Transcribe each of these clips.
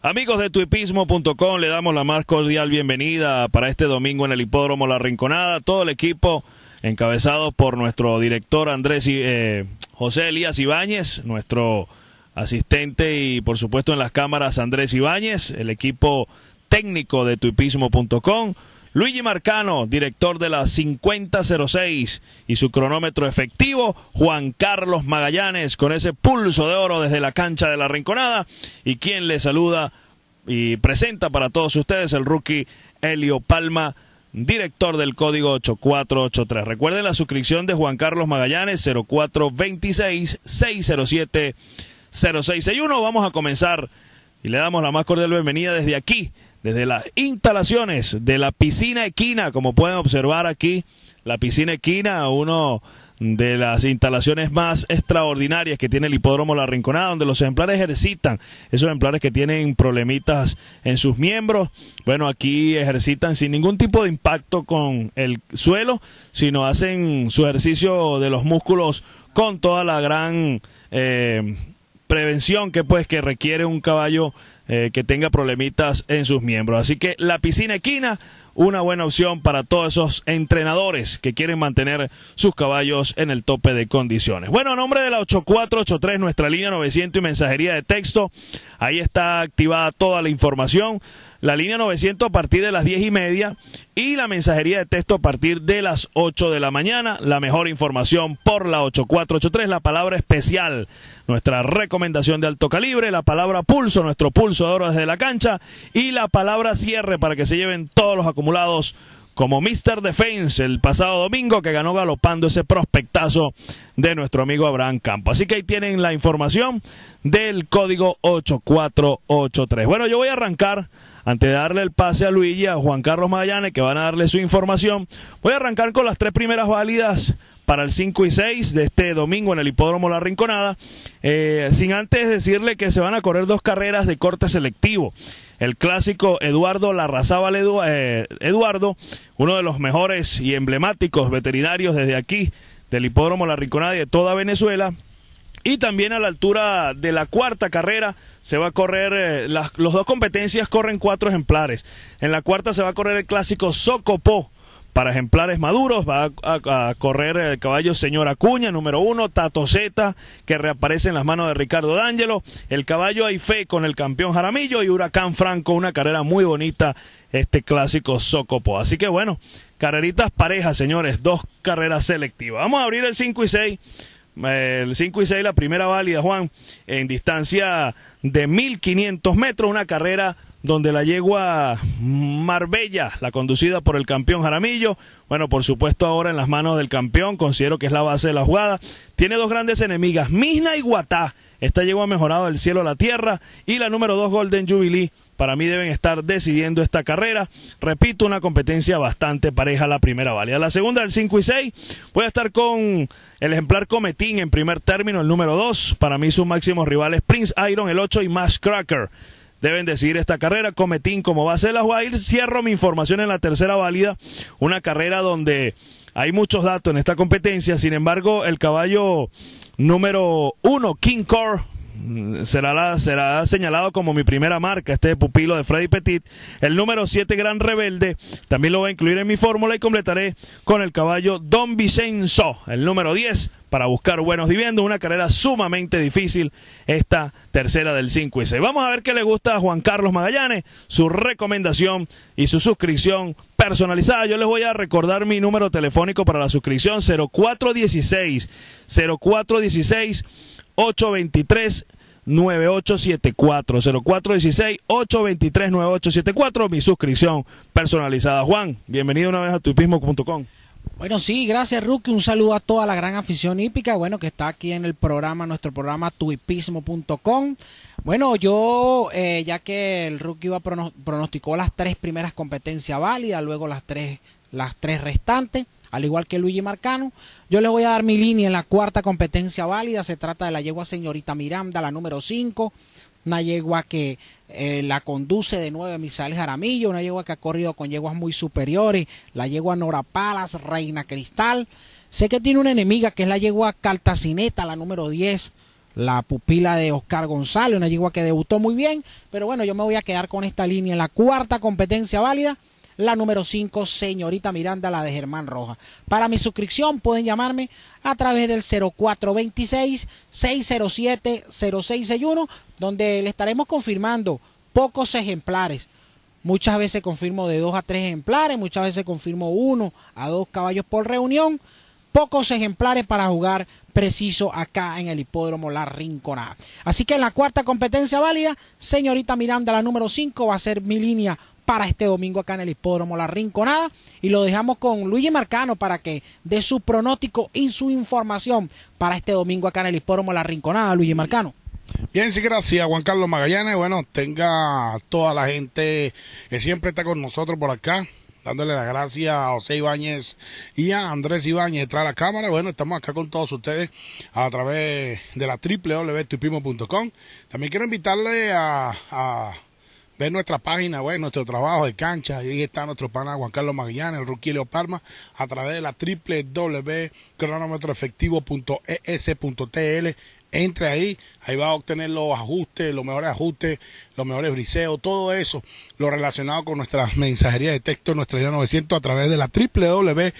Amigos de tuipismo.com, le damos la más cordial bienvenida para este domingo en el Hipódromo La Rinconada. Todo el equipo encabezado por nuestro director Andrés eh, José Elías Ibáñez, nuestro asistente y por supuesto en las cámaras Andrés Ibáñez, el equipo técnico de tuipismo.com. Luigi Marcano, director de la 5006 y su cronómetro efectivo, Juan Carlos Magallanes con ese pulso de oro desde la cancha de la Rinconada y quien le saluda y presenta para todos ustedes el rookie Helio Palma director del código 8483. Recuerden la suscripción de Juan Carlos Magallanes 0426-607-0661. Vamos a comenzar y le damos la más cordial bienvenida desde aquí, desde las instalaciones de la piscina equina, como pueden observar aquí, la piscina equina, uno de las instalaciones más extraordinarias que tiene el hipódromo La Rinconada, donde los ejemplares ejercitan, esos ejemplares que tienen problemitas en sus miembros, bueno, aquí ejercitan sin ningún tipo de impacto con el suelo, sino hacen su ejercicio de los músculos con toda la gran eh, prevención que pues que requiere un caballo eh, que tenga problemitas en sus miembros. Así que la piscina equina una buena opción para todos esos entrenadores que quieren mantener sus caballos en el tope de condiciones. Bueno, a nombre de la 8483, nuestra línea 900 y mensajería de texto, ahí está activada toda la información la línea 900 a partir de las 10 y media y la mensajería de texto a partir de las 8 de la mañana. La mejor información por la 8483, la palabra especial, nuestra recomendación de alto calibre, la palabra pulso, nuestro pulso de oro desde la cancha y la palabra cierre para que se lleven todos los acumulados como Mr. Defense el pasado domingo que ganó galopando ese prospectazo de nuestro amigo Abraham Campo. Así que ahí tienen la información del código 8483. Bueno, yo voy a arrancar, antes de darle el pase a Luigi y a Juan Carlos Magallanes, que van a darle su información, voy a arrancar con las tres primeras válidas para el 5 y 6 de este domingo en el Hipódromo La Rinconada. Eh, sin antes decirle que se van a correr dos carreras de corte selectivo. El clásico Eduardo Larrazábal eh, Eduardo, uno de los mejores y emblemáticos veterinarios desde aquí, del Hipódromo La Rinconada y de toda Venezuela, y también a la altura de la cuarta carrera se va a correr, eh, las dos competencias corren cuatro ejemplares. En la cuarta se va a correr el clásico Socopó, para ejemplares maduros. Va a, correr el caballo Señora Acuña, número uno, Tato Zeta, que reaparece en las manos de Ricardo D'Angelo. El caballo Aife con el campeón Jaramillo y Huracán Franco, una carrera muy bonita, este clásico Socopo. Así que bueno, carreritas parejas, señores, dos carreras selectivas. Vamos a abrir el 5 y 6 eh, el 5 y 6, la primera válida, Juan, en distancia de 1500 metros, una carrera donde la yegua Marbella, la conducida por el campeón Jaramillo, bueno, por supuesto ahora en las manos del campeón, considero que es la base de la jugada, tiene dos grandes enemigas, Misna y Guatá. Esta yegua ha mejorado del cielo a la tierra y la número 2 Golden Jubilee para mí deben estar decidiendo esta carrera. Repito, una competencia bastante pareja la primera a La segunda el 5 y 6, voy a estar con el ejemplar Cometín en primer término, el número 2. Para mí sus máximos rivales Prince Iron, el 8 y Mash Cracker deben decidir esta carrera. Cometín como base de ser la Juárez. Cierro mi información en la tercera válida. Una carrera donde hay muchos datos en esta competencia. Sin embargo, el caballo número uno, King Core, mm, será, la, será señalado como mi primera marca, este pupilo de Freddy Petit. El número 7, Gran Rebelde, también lo voy a incluir en mi fórmula y completaré con el caballo Don Vicenzo, el número 10, para buscar buenos viviendas, Una carrera sumamente difícil esta tercera del 5 y 6. Vamos a ver qué le gusta a Juan Carlos Magallanes, su recomendación y su suscripción personalizada. Yo les voy a recordar mi número telefónico para la suscripción 0416 0416 823 9874 0416 823 9874 mi suscripción personalizada. Juan, bienvenido una vez a tuipismo.com. Bueno, sí, gracias Ruki, Un saludo a toda la gran afición hípica, bueno, que está aquí en el programa, nuestro programa tuipismo.com. Bueno, yo, eh, ya que el iba pronosticó las tres primeras competencias válidas, luego las tres, las tres restantes, al igual que Luigi Marcano, yo le voy a dar mi línea en la cuarta competencia válida. Se trata de la yegua señorita Miranda, la número 5 una yegua que eh, la conduce de nueve Misael Jaramillo, una yegua que ha corrido con yeguas muy superiores, la yegua Nora Palas, Reina Cristal. Sé que tiene una enemiga que es la yegua Caltacineta, la número 10, la pupila de Oscar González, una yegua que debutó muy bien, pero bueno, yo me voy a quedar con esta línea en la cuarta competencia válida la número 5, señorita Miranda, la de Germán Roja. Para mi suscripción pueden llamarme a través del 0426-607-0661, donde le estaremos confirmando pocos ejemplares. Muchas veces confirmo de dos a tres ejemplares, muchas veces confirmo uno a dos caballos por reunión. Pocos ejemplares para jugar preciso acá en el hipódromo La Rinconada. Así que en la cuarta competencia válida, señorita Miranda, la número 5, va a ser mi línea para este domingo acá en el Hipódromo La Rinconada. Y lo dejamos con Luigi Marcano para que dé su pronóstico y su información para este domingo acá en el Hipódromo La Rinconada, Luigi Marcano. Bien, sí, gracias Juan Carlos Magallanes. Bueno, tenga toda la gente que siempre está con nosotros por acá dándole las gracias a José Ibáñez y a Andrés Ibáñez detrás de la cámara. Bueno, estamos acá con todos ustedes a través de la www.tupimo.com. También quiero invitarle a ve nuestra página web, nuestro trabajo de cancha. Ahí está nuestro pana Juan Carlos Magallanes, el rookie Leo Palma, a través de la www.cronometroefectivo.es.tl. Entre ahí, ahí va a obtener los ajustes, los mejores ajustes los mejores briseos, todo eso, lo relacionado con nuestra mensajería de texto, nuestra línea 900 a través de la www e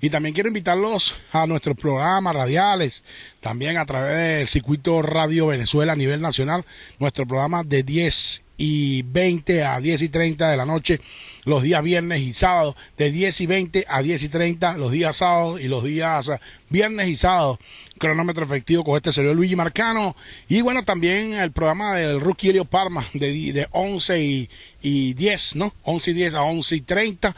y también quiero invitarlos a nuestros programas radiales, también a través del circuito Radio Venezuela a nivel nacional, nuestro programa de 10 y 20 a 10 y 30 de la noche los días viernes y sábados, de 10 y 20 a 10 y 30 los días sábados y los días viernes y sábado. Cronómetro efectivo con este señor Luigi Marcano. Y bueno, también el programa del rookie Helio Parma de, de 11 y, y 10, ¿no? 11 y 10 a 11 y 30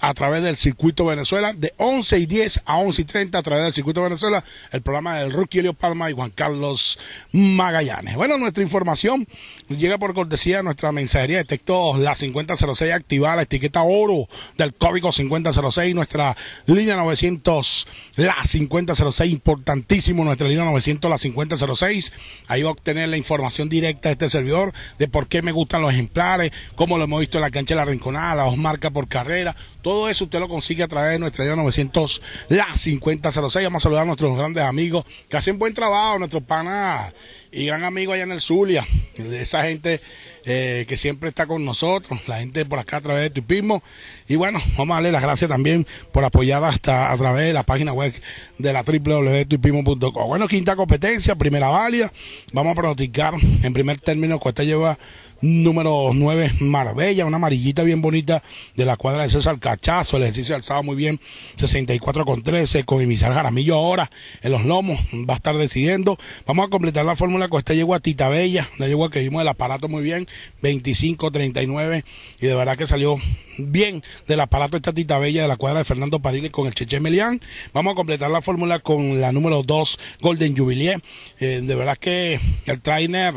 a través del Circuito Venezuela, de 11 y 10 a 11 y 30 a través del Circuito Venezuela, el programa del Rookie Elio Palma y Juan Carlos Magallanes. Bueno, nuestra información llega por cortesía a nuestra mensajería de texto la 5006 activada, la etiqueta oro del código 5006, nuestra línea 900, la 5006, importantísimo, nuestra línea 900, la 5006. Ahí va a obtener la información directa de este servidor de por qué me gustan los ejemplares, cómo lo hemos visto en la cancha de la Rinconada, las dos marcas por carrera, todo eso usted lo consigue a través de nuestra idea 900, la 5006. Vamos a saludar a nuestros grandes amigos que hacen buen trabajo, nuestros panas y gran amigo allá en el Zulia, esa gente eh, que siempre está con nosotros, la gente por acá a través de Tupismo. Y bueno, vamos a darle las gracias también por apoyar hasta a través de la página web de la www.tupismo.com. Bueno, quinta competencia, primera válida. Vamos a pronosticar en primer término, Cuesta lleva número 9, Marbella, una amarillita bien bonita de la cuadra de César Cachazo. El ejercicio alzado muy bien, 64 con 13, con Jaramillo ahora en los lomos, va a estar decidiendo. Vamos a completar la fórmula la costa, llegó a Tita Bella, una yegua que vimos el aparato muy bien, 25, 39, y de verdad que salió bien del aparato esta Tita Bella de la cuadra de Fernando Pariles con el Cheche Melián. Vamos a completar la fórmula con la número 2, Golden Jubilee. Eh, de verdad que el trainer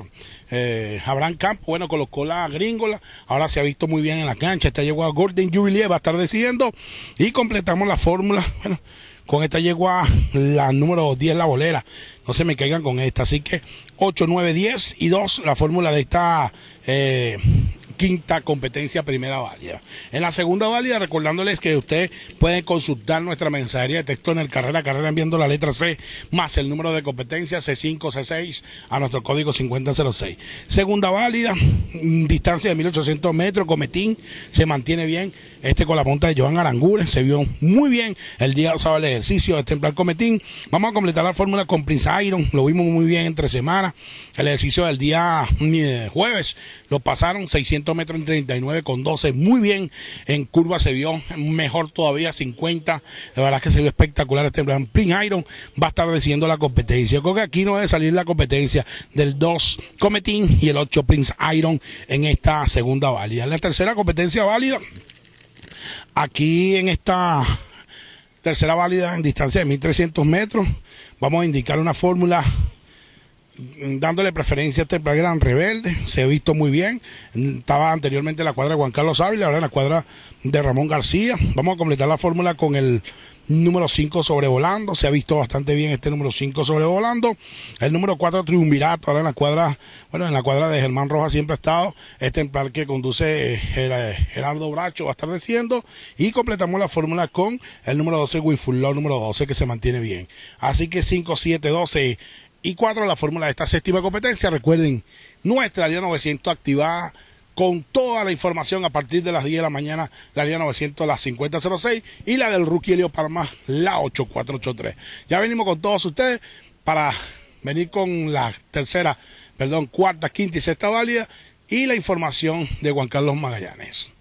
eh, Abraham Campo, bueno, colocó la gringola, ahora se ha visto muy bien en la cancha, esta llegó a Gordon Jubilee, va a estar decidiendo y completamos la fórmula, bueno, con esta yegua la número 10, la bolera. No se me caigan con esta. Así que 8, 9, 10 y 2, la fórmula de esta eh, quinta competencia primera válida. En la segunda válida, recordándoles que ustedes pueden consultar nuestra mensajería de texto en el carrera carrera enviando la letra C más el número de competencia C5, C6 a nuestro código 5006. Segunda válida, mm, distancia de 1800 metros, Cometín se mantiene bien, este con la punta de Joan Aranguren, se vio muy bien el día sábado el ejercicio de templar Cometín. Vamos a completar la fórmula con Prince Iron, lo vimos muy bien entre semanas, el ejercicio del día mm, eh, jueves, lo pasaron 600 metro en 39 con 12. Muy bien en curva se vio, mejor todavía 50. La verdad que se vio espectacular este plan. Prince Iron va a estar decidiendo la competencia. creo que aquí no debe salir la competencia del 2 Cometín y el 8 Prince Iron en esta segunda válida. la tercera competencia válida, aquí en esta tercera válida en distancia de 1300 metros, vamos a indicar una fórmula dándole preferencia a este gran rebelde, se ha visto muy bien, estaba anteriormente en la cuadra de Juan Carlos Ávila, ahora en la cuadra de Ramón García, vamos a completar la fórmula con el número 5 sobrevolando, se ha visto bastante bien este número 5 sobrevolando, el número 4 triunvirato, ahora en la cuadra, bueno, en la cuadra de Germán Rojas siempre ha estado, este templar que conduce eh, Gerardo Bracho va a estar desciendo y completamos la fórmula con el número 12 Winfull, número 12 que se mantiene bien, así que 5, 7, 12 y cuatro, la fórmula de esta séptima competencia. Recuerden, nuestra línea 900 activada con toda la información a partir de las 10 de la mañana, la Liga 900, la 5006 y la del rookie Elio Parma, la 8483. Ya venimos con todos ustedes para venir con la tercera, perdón, cuarta, quinta y sexta válida y la información de Juan Carlos Magallanes.